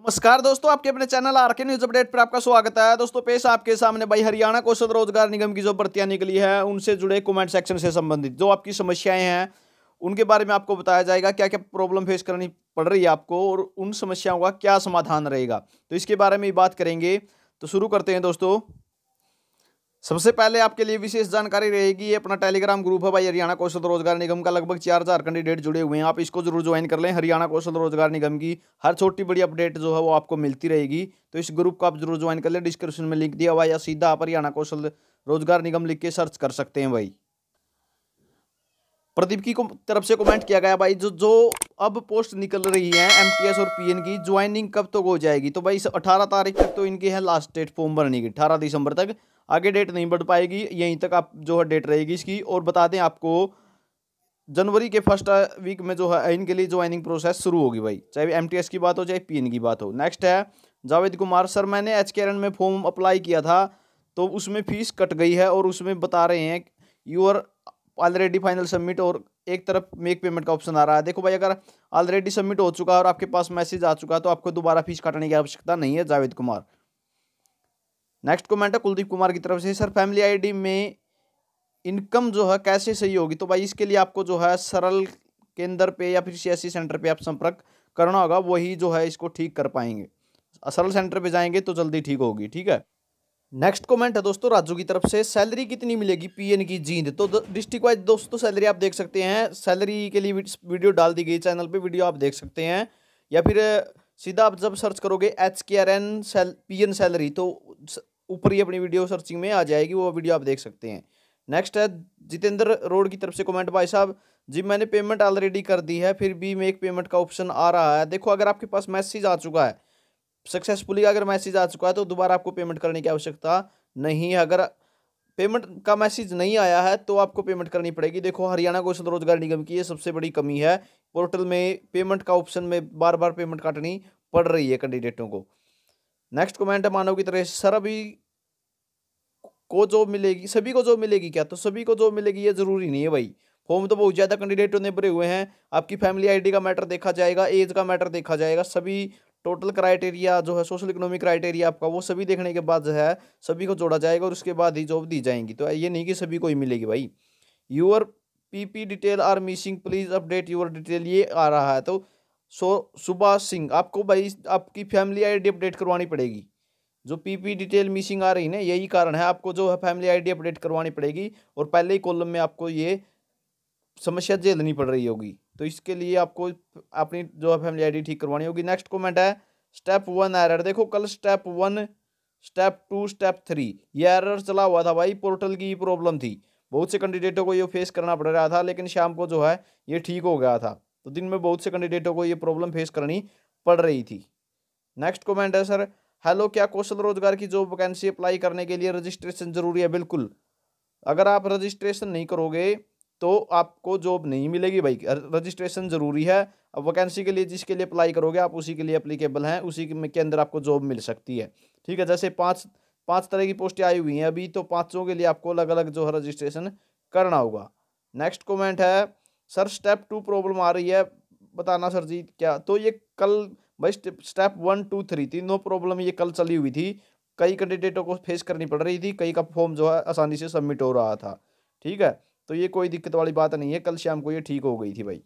नमस्कार दोस्तों आपके अपने channel R K news update पर आपका स्वागत है दोस्तों पेश आपके सामने भाई हरियाणा कौशल रोजगार निगम की जो भर्तियां निकली है उनसे जुड़े कमेंट सेक्शन से संबंधित जो आपकी समस्याएं हैं उनके बारे में आपको बताया जाएगा क्या क्या प्रॉब्लम फेस करनी पड़ रही है आपको और उन समस्याओं का क्या समाधान रहेगा तो इसके बारे में बात करेंगे तो शुरू करते हैं दोस्तों सबसे पहले आपके लिए विशेष जानकारी रहेगी ये अपना टेलीग्राम ग्रुप है भाई हरियाणा कौशल रोजगार निगम का लगभग चार हजार कैंडिडेट जुड़े हुए हैं आप इसको जरूर ज्वाइन कर लें हरियाणा कौशल रोजगार निगम की हर छोटी बड़ी अपडेट जो है वो आपको मिलती रहेगी तो इस ग्रुप को आप जरूर ज्वाइन कर लें डिस्क्रिप्शन में लिंक दिया हुआ या सीधा आप हरियाणा कौशल रोजगार निगम लिख के सर्च कर सकते हैं भाई प्रदीप की तरफ से कमेंट किया गया भाई जो जो अब पोस्ट निकल रही है एमटीएस और पीएन की ज्वाइनिंग कब तक तो हो जाएगी तो भाई अठारह तारीख तक तो इनकी है लास्ट डेट फॉर्म भरने की अठारह दिसंबर तक आगे डेट नहीं बढ़ पाएगी यहीं तक आप जो है डेट रहेगी इसकी और बता दें आपको जनवरी के फर्स्ट वीक uh, में जो है इनके लिए ज्वाइनिंग प्रोसेस शुरू होगी भाई चाहे एम की बात हो चाहे पी की बात हो नेक्स्ट है जावेद कुमार सर मैंने एच में फॉर्म अप्लाई किया था तो उसमें फ़ीस कट गई है और उसमें बता रहे हैं यूर ऑलरेडी फाइनल सबमिट और एक तरफ मेक पेमेंट का ऑप्शन आ रहा है देखो भाई अगर ऑलरेडी सबमिट हो चुका है और आपके पास मैसेज आ चुका है तो आपको दोबारा फीस काटने की आवश्यकता नहीं है जावेद कुमार नेक्स्ट कमेंट है कुलदीप कुमार की तरफ से सर फैमिली आईडी में इनकम जो है कैसे सही होगी तो भाई इसके लिए आपको जो है सरल केंद्र पे या फिर सी सेंटर e पे आप संपर्क करना होगा वही जो है इसको ठीक कर पाएंगे सरल सेंटर पे जाएंगे तो जल्दी ठीक होगी ठीक है नेक्स्ट कमेंट है दोस्तों राजू की तरफ से सैलरी कितनी मिलेगी पीएन की जींद तो डिस्ट्रिक्ट वाइज दोस्तों सैलरी आप देख सकते हैं सैलरी के लिए वीडियो डाल दी गई चैनल पे वीडियो आप देख सकते हैं या फिर सीधा आप जब सर्च करोगे एच के आर एन सैल पी एन सैलरी तो ऊपर ही अपनी वीडियो सर्चिंग में आ जाएगी वो वीडियो आप देख सकते हैं नेक्स्ट है जितेंद्र रोड की तरफ से कमेंट भाई साहब जी मैंने पेमेंट ऑलरेडी कर दी है फिर भी मेक पेमेंट का ऑप्शन आ रहा है देखो अगर आपके पास मैसेज आ चुका है सक्सेसफुली अगर मैसेज आ चुका है तो दोबारा आपको पेमेंट करने की आवश्यकता नहीं है अगर पेमेंट का मैसेज नहीं आया है तो आपको पेमेंट करनी पड़ेगी देखो हरियाणा कौशल रोजगार निगम की ये सबसे बड़ी कमी है पोर्टल में पेमेंट का ऑप्शन में बार बार पेमेंट काटनी पड़ रही है कैंडिडेटों को नेक्स्ट कमेंट है मानव की तरह सर अभी को जॉब मिलेगी सभी को जॉब मिलेगी क्या तो सभी को जॉब मिलेगी ये ज़रूरी नहीं है भाई फॉर्म तो बहुत ज़्यादा कैंडिडेटों ने भरे हुए हैं आपकी फैमिली आईडी का मैटर देखा जाएगा एज का मैटर देखा जाएगा सभी टोटल क्राइटेरिया जो है सोशल इकोनॉमिक क्राइटेरिया आपका वो सभी देखने के बाद जो है सभी को जोड़ा जाएगा और उसके बाद ही जॉब दी जाएंगी तो ये नहीं कि सभी को ही मिलेगी भाई your PP detail are missing please update your detail ये आ रहा है तो सो सुभाष सिंह आपको भाई आपकी फैमिली आईडी अपडेट करवानी पड़ेगी जो पीपी डिटेल मिसिंग आ रही ना यही कारण है आपको जो है फैमिली आईडी अपडेट करवानी पड़ेगी और पहले ही कॉलम में आपको ये समस्या झेलनी पड़ रही होगी तो इसके लिए आपको अपनी जो है फैमिली आई ठीक करवानी होगी नेक्स्ट कॉमेंट है स्टेप वन एरर देखो कल step one step two step three ये एरर चला हुआ था भाई पोर्टल की प्रॉब्लम थी बहुत से कैंडिडेटों को ये फेस करना पड़ रहा था लेकिन शाम को जो है ये ठीक हो गया था तो दिन में बहुत से कैंडिडेटों को ये प्रॉब्लम फेस करनी पड़ रही थी नेक्स्ट कमेंट है सर हेलो क्या कौशल रोजगार की जॉब वैकेंसी अप्लाई करने के लिए रजिस्ट्रेशन जरूरी है बिल्कुल अगर आप रजिस्ट्रेशन नहीं करोगे तो आपको जॉब नहीं मिलेगी भाई रजिस्ट्रेशन ज़रूरी है अब वैकेंसी के लिए जिसके लिए अप्लाई करोगे आप उसी के लिए अप्लीकेबल हैं उसी के अंदर आपको जॉब मिल सकती है ठीक है जैसे पाँच पाँच तरह की पोस्टें आई हुई हैं अभी तो पाँचों के लिए आपको अलग अलग जो है रजिस्ट्रेशन करना होगा नेक्स्ट कॉमेंट है सर स्टेप टू प्रॉब्लम आ रही है बताना सर जी क्या तो ये कल भाई स्टेप वन टू थ्री तीनों प्रॉब्लम ये कल चली हुई थी कई कैंडिडेटों को फेस करनी पड़ रही थी कई का फॉर्म जो है आसानी से सबमिट हो रहा था ठीक है तो ये कोई दिक्कत वाली बात नहीं है कल शाम को ये ठीक हो गई थी भाई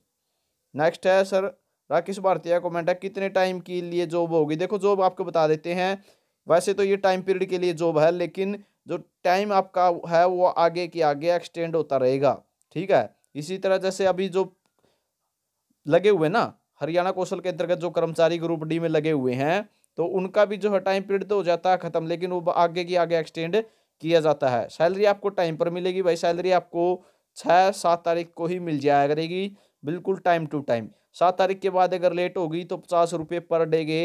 नेक्स्ट है सर राकेश भारतीय कॉमेंट है कितने टाइम के लिए जॉब होगी देखो जॉब आपको बता देते हैं वैसे तो ये टाइम पीरियड के लिए जॉब है लेकिन जो टाइम आपका है वो आगे की आगे एक्सटेंड होता रहेगा ठीक है इसी तरह जैसे अभी जो लगे हुए ना हरियाणा कौशल के अंतर्गत जो कर्मचारी ग्रुप डी में लगे हुए हैं तो उनका भी जो है टाइम पीरियड तो हो जाता है ख़त्म लेकिन वो आगे की आगे एक्सटेंड किया जाता है सैलरी आपको टाइम पर मिलेगी भाई सैलरी आपको छः सात तारीख को ही मिल जाया करेगी बिल्कुल टाइम टू टाइम सात तारीख के बाद अगर लेट होगी तो पचास रुपये पर डे के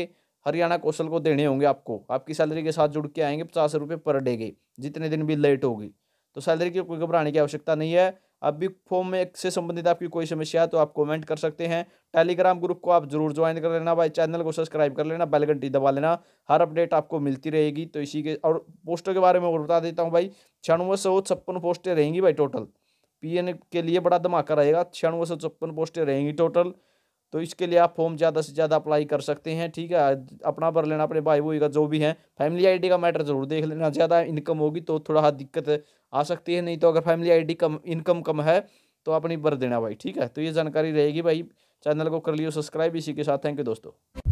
हरियाणा कौशल को देने होंगे आपको आपकी सैलरी के साथ जुड़ के आएंगे पचास रुपये पर डे के जितने दिन भी लेट होगी तो सैलरी की कोई घबराने की आवश्यकता नहीं है अब बिग फॉर्म में से संबंधित आपकी कोई समस्या है तो आप कमेंट कर सकते हैं टेलीग्राम ग्रुप को आप जरूर ज्वाइन कर लेना भाई चैनल को सब्सक्राइब कर लेना बेल घंटी दबा लेना हर अपडेट आपको मिलती रहेगी तो इसी के और पोस्टों के बारे में और बता देता हूँ भाई छियानवे सौ छप्पन पोस्टें रहेंगी भाई टोटल पी के लिए बड़ा धमाका रहेगा छियानवे सौ छप्पन पोस्टें रहेंगी टोटल तो इसके लिए आप फॉर्म ज़्यादा से ज़्यादा अप्लाई कर सकते हैं ठीक है अपना भर लेना अपने भाई भाई का जो भी है फैमिली आईडी का मैटर ज़रूर देख लेना ज़्यादा इनकम होगी तो थोड़ा हाँ दिक्कत आ सकती है नहीं तो अगर फैमिली आईडी कम इनकम कम है तो अपनी भर देना भाई ठीक है तो ये जानकारी रहेगी भाई चैनल को कर लियो सब्सक्राइब इसी के साथ थैंक यू दोस्तों